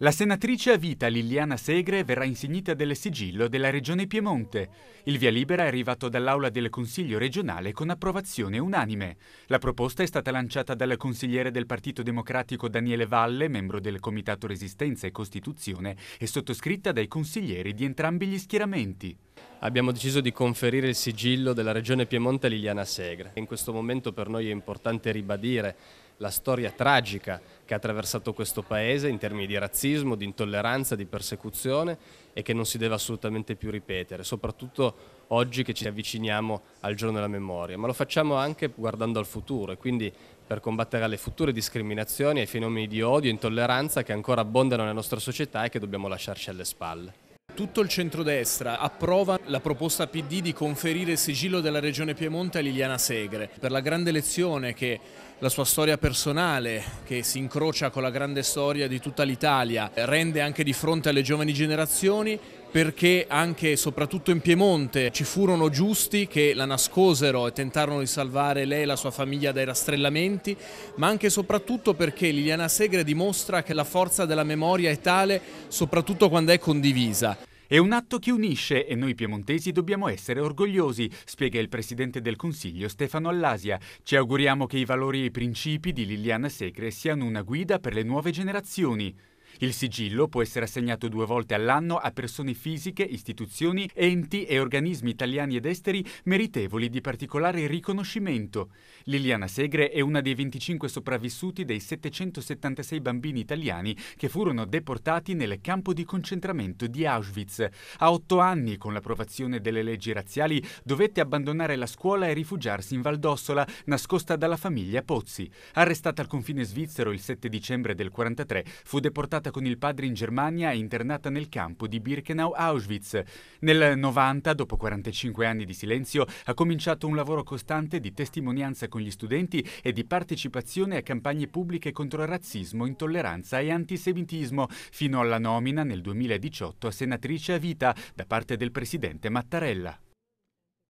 La senatrice a vita Liliana Segre verrà insignita del sigillo della Regione Piemonte. Il via libera è arrivato dall'Aula del Consiglio regionale con approvazione unanime. La proposta è stata lanciata dal consigliere del Partito Democratico Daniele Valle, membro del Comitato Resistenza e Costituzione, e sottoscritta dai consiglieri di entrambi gli schieramenti. Abbiamo deciso di conferire il sigillo della Regione Piemonte a Liliana Segre. In questo momento per noi è importante ribadire la storia tragica che ha attraversato questo paese in termini di razzismo, di intolleranza, di persecuzione e che non si deve assolutamente più ripetere, soprattutto oggi che ci avviciniamo al giorno della memoria, ma lo facciamo anche guardando al futuro e quindi per combattere alle future discriminazioni, ai fenomeni di odio e intolleranza che ancora abbondano nella nostra società e che dobbiamo lasciarci alle spalle. Tutto il centrodestra approva la proposta PD di conferire il sigillo della Regione Piemonte a Liliana Segre per la grande lezione che la sua storia personale che si incrocia con la grande storia di tutta l'Italia, rende anche di fronte alle giovani generazioni perché anche e soprattutto in Piemonte ci furono giusti che la nascosero e tentarono di salvare lei e la sua famiglia dai rastrellamenti, ma anche e soprattutto perché Liliana Segre dimostra che la forza della memoria è tale soprattutto quando è condivisa. È un atto che unisce e noi piemontesi dobbiamo essere orgogliosi, spiega il Presidente del Consiglio Stefano Allasia. Ci auguriamo che i valori e i principi di Liliana Segre siano una guida per le nuove generazioni. Il sigillo può essere assegnato due volte all'anno a persone fisiche, istituzioni, enti e organismi italiani ed esteri meritevoli di particolare riconoscimento. Liliana Segre è una dei 25 sopravvissuti dei 776 bambini italiani che furono deportati nel campo di concentramento di Auschwitz. A otto anni, con l'approvazione delle leggi razziali, dovette abbandonare la scuola e rifugiarsi in Valdossola, nascosta dalla famiglia Pozzi. Arrestata al confine svizzero il 7 dicembre del 1943, fu deportata tornata con il padre in Germania e internata nel campo di Birkenau-Auschwitz. Nel 90, dopo 45 anni di silenzio, ha cominciato un lavoro costante di testimonianza con gli studenti e di partecipazione a campagne pubbliche contro il razzismo, intolleranza e antisemitismo, fino alla nomina nel 2018 a senatrice a vita da parte del presidente Mattarella.